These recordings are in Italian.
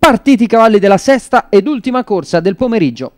Partiti cavalli della sesta ed ultima corsa del pomeriggio.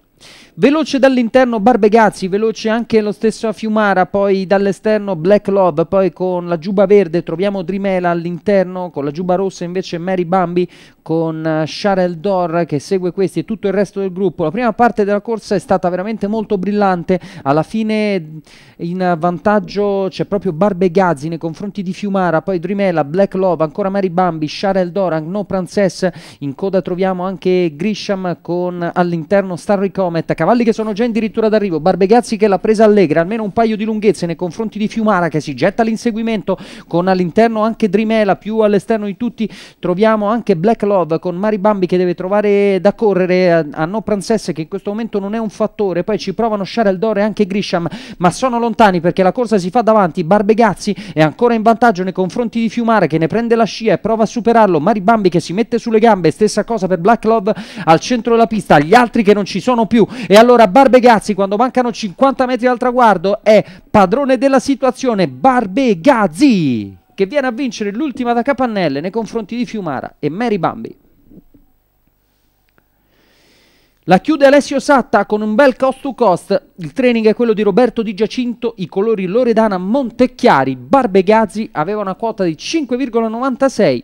Veloce dall'interno Barbegazzi, veloce anche lo stesso a poi dall'esterno Black Love, poi con la giuba verde troviamo Drimela all'interno, con la giuba rossa invece Mary Bambi, con eh, Sharel Dor che segue questi e tutto il resto del gruppo. La prima parte della corsa è stata veramente molto brillante, alla fine in vantaggio c'è proprio Barbe Gazzi nei confronti di Fiumara, poi Drimela, Black Love, ancora Mary Bambi, Sharel Dor, No Prances, in coda troviamo anche Grisham con all'interno Starry Comet, cavalli che sono già addirittura d'arrivo, Barbe Gazzi che l'ha presa allegra, almeno un paio di lunghezze nei confronti di Fiumara che si getta all'inseguimento con all'interno anche Drimela, più all'esterno di tutti troviamo anche Black Love Love con Mari Bambi che deve trovare da correre a, a No Princess che in questo momento non è un fattore, poi ci provano Sharel Dore e anche Grisham, ma sono lontani perché la corsa si fa davanti, Barbegazzi è ancora in vantaggio nei confronti di Fiumare che ne prende la scia e prova a superarlo, Mari Bambi che si mette sulle gambe, stessa cosa per Black Love al centro della pista, gli altri che non ci sono più e allora Barbegazzi quando mancano 50 metri dal traguardo è padrone della situazione, Barbegazzi! che viene a vincere l'ultima da capannelle nei confronti di Fiumara e Mary Bambi. La chiude Alessio Satta con un bel cost to cost. Il training è quello di Roberto Di Giacinto. I colori Loredana Montecchiari, Barbegazzi aveva una quota di 5,96.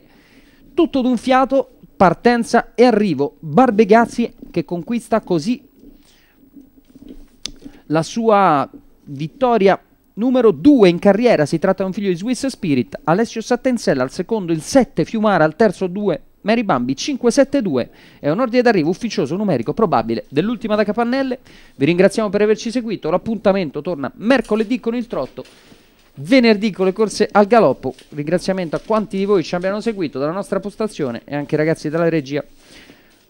Tutto d'un fiato, partenza e arrivo. Barbegazzi che conquista così la sua vittoria numero 2 in carriera, si tratta di un figlio di Swiss Spirit, Alessio Sattenzella al secondo, il 7 Fiumara al terzo 2 Mary Bambi 572 è un ordine d'arrivo ufficioso numerico probabile dell'ultima da capannelle. Vi ringraziamo per averci seguito, l'appuntamento torna mercoledì con il trotto, venerdì con le corse al galoppo. Ringraziamento a quanti di voi ci abbiano seguito dalla nostra postazione e anche ragazzi della regia.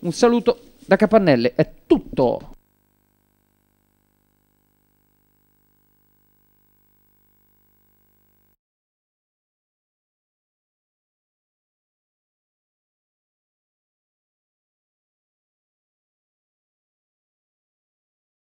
Un saluto da capannelle, è tutto.